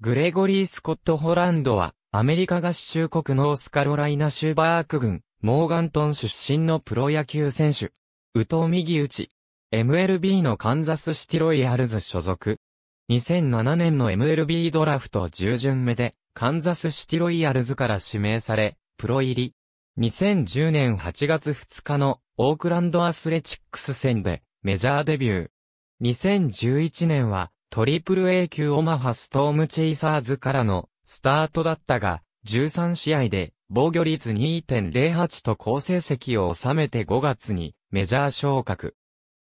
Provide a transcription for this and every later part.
グレゴリー・スコット・ホランドは、アメリカ合衆国ノースカロライナ州バーク郡、モーガントン出身のプロ野球選手。宇藤右打ち。MLB のカンザスシティロイヤルズ所属。2007年の MLB ドラフト10巡目で、カンザスシティロイヤルズから指名され、プロ入り。2010年8月2日のオークランドアスレチックス戦でメジャーデビュー。2011年はトリプル A 級オマハストームチェイサーズからのスタートだったが、13試合で防御率2.08と好成績を収めて5月にメジャー昇格。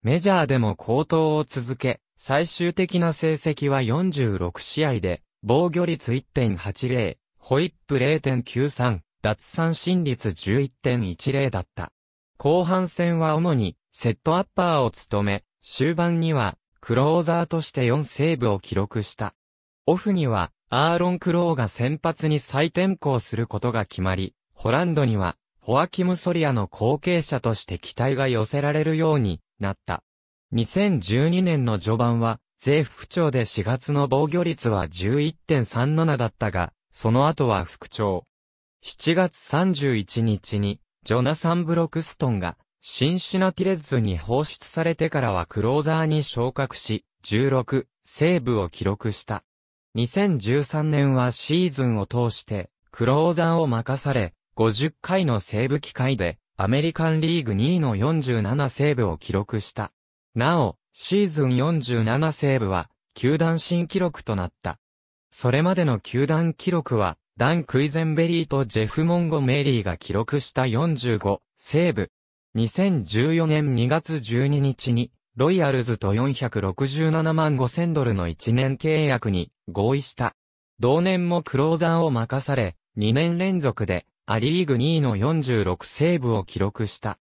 メジャーでも高騰を続け、最終的な成績は46試合で、防御率1.80、ホイップ0.93、奪三振率11.10だった。後半戦は主にセットアッパーを務め、終盤にはクローザーとして4セーブを記録した。オフには、アーロン・クローが先発に再転向することが決まり、ホランドには、ホアキム・ソリアの後継者として期待が寄せられるようになった。2012年の序盤は、税不調で4月の防御率は11.37だったが、その後は復調。7月31日に、ジョナサン・ブロクストンがシンシナティレッズに放出されてからはクローザーに昇格し、16、セーブを記録した。2013年はシーズンを通して、クローザーを任され、50回のセーブ機会で、アメリカンリーグ2位の47セーブを記録した。なお、シーズン47セーブは、球団新記録となった。それまでの球団記録は、ダン・クイゼンベリーとジェフ・モンゴ・メリーが記録した45セーブ2014年2月12日に、ロイヤルズと467万5000ドルの1年契約に合意した。同年もクローザーを任され、2年連続でアリーグ2位の46セーブを記録した。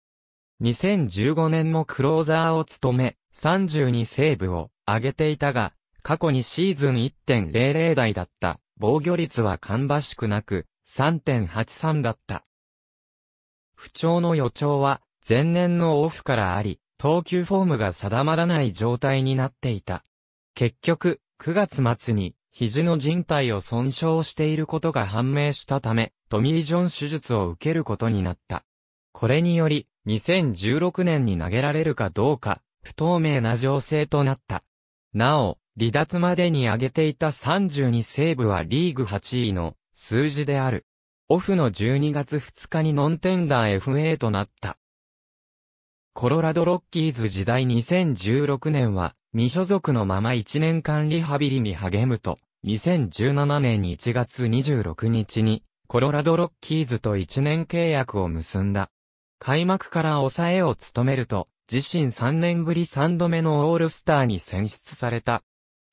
2015年もクローザーを務め、32セーブを上げていたが、過去にシーズン1.00台だった防御率は芳しくなく、3.83だった。不調の予兆は、前年のオフからあり、投球フォームが定まらない状態になっていた。結局、9月末に肘の人体を損傷していることが判明したため、トミー・ジョン手術を受けることになった。これにより、2016年に投げられるかどうか、不透明な情勢となった。なお、離脱までに上げていた32セーブはリーグ8位の数字である。オフの12月2日にノンテンダー FA となった。コロラドロッキーズ時代2016年は、未所属のまま1年間リハビリに励むと、2017年1月26日に、コロラドロッキーズと1年契約を結んだ。開幕から抑えを務めると、自身3年ぶり3度目のオールスターに選出された。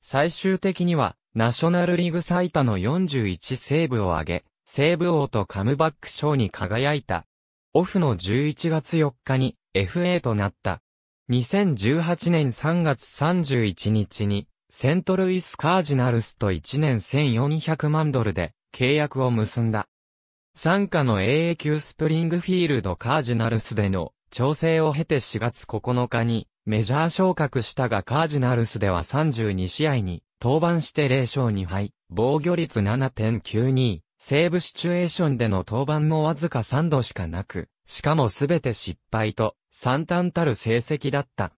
最終的には、ナショナルリーグ最多の41セーブを挙げ、セーブ王とカムバック賞に輝いた。オフの11月4日に FA となった。2018年3月31日にセントルイスカージナルスと1年1400万ドルで契約を結んだ。参加の AA 級スプリングフィールドカージナルスでの調整を経て4月9日にメジャー昇格したがカージナルスでは32試合に登板して0勝2敗、防御率7.92、セーブシチュエーションでの登板もわずか3度しかなく、しかもすべて失敗と惨憺たる成績だった。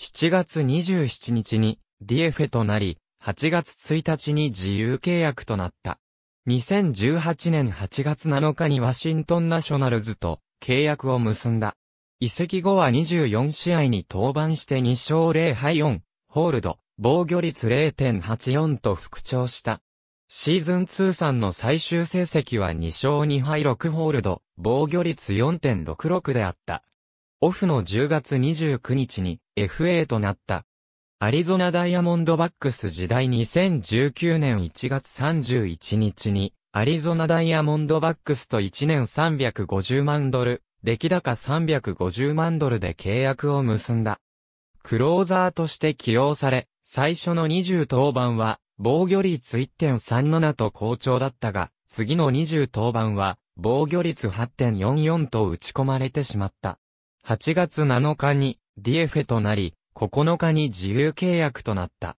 7月27日に d f ェとなり、8月1日に自由契約となった。2018年8月7日にワシントンナショナルズと契約を結んだ。移籍後は24試合に登板して2勝0敗4、ホールド、防御率0.84と復調した。シーズン通算の最終成績は2勝2敗6ホールド、防御率4.66であった。オフの10月29日に FA となった。アリゾナダイヤモンドバックス時代2019年1月31日に、アリゾナダイヤモンドバックスと1年350万ドル、出来高350万ドルで契約を結んだ。クローザーとして起用され、最初の20登板は防御率1.37と好調だったが、次の20登板は、防御率8.44と打ち込まれてしまった。8月7日に、ディエフェとなり、9日に自由契約となった。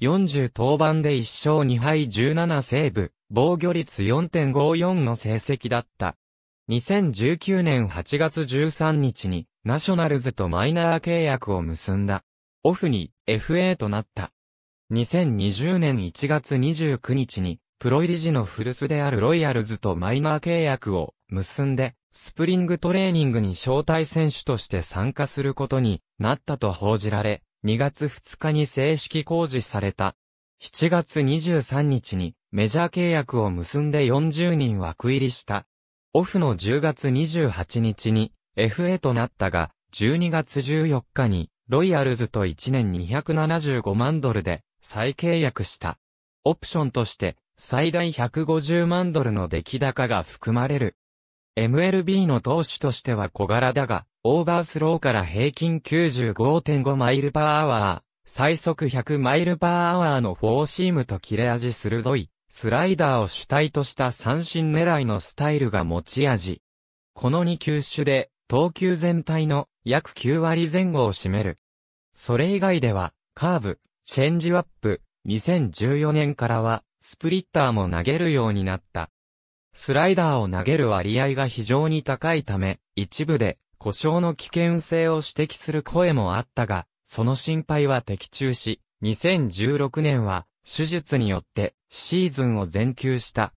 40登板で1勝2敗17セーブ、防御率4.54の成績だった。2019年8月13日にナショナルズとマイナー契約を結んだ。オフに FA となった。2020年1月29日に、プロ入り時の古巣であるロイヤルズとマイナー契約を結んで、スプリングトレーニングに招待選手として参加することになったと報じられ、2月2日に正式公示された。7月23日にメジャー契約を結んで40人枠入りした。オフの10月28日に FA となったが、12月14日にロイヤルズと1年275万ドルで再契約した。オプションとして、最大150万ドルの出来高が含まれる。MLB の投手としては小柄だが、オーバースローから平均95.5マイルパーアワー、最速100マイルパーアワーのフォーシームと切れ味鋭い、スライダーを主体とした三振狙いのスタイルが持ち味。この2球種で、投球全体の約9割前後を占める。それ以外では、カーブ、チェンジアップ、2014年からは、スプリッターも投げるようになった。スライダーを投げる割合が非常に高いため、一部で故障の危険性を指摘する声もあったが、その心配は的中し、2016年は手術によってシーズンを全休した。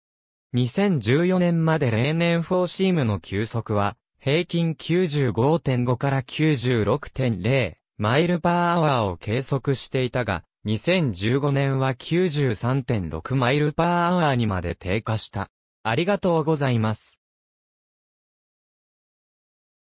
2014年まで例年4シームの球速は平均95.5から96.0マイルパーアワーを計測していたが、2015年は93.6マイルパーアワーにまで低下した。ありがとうございます。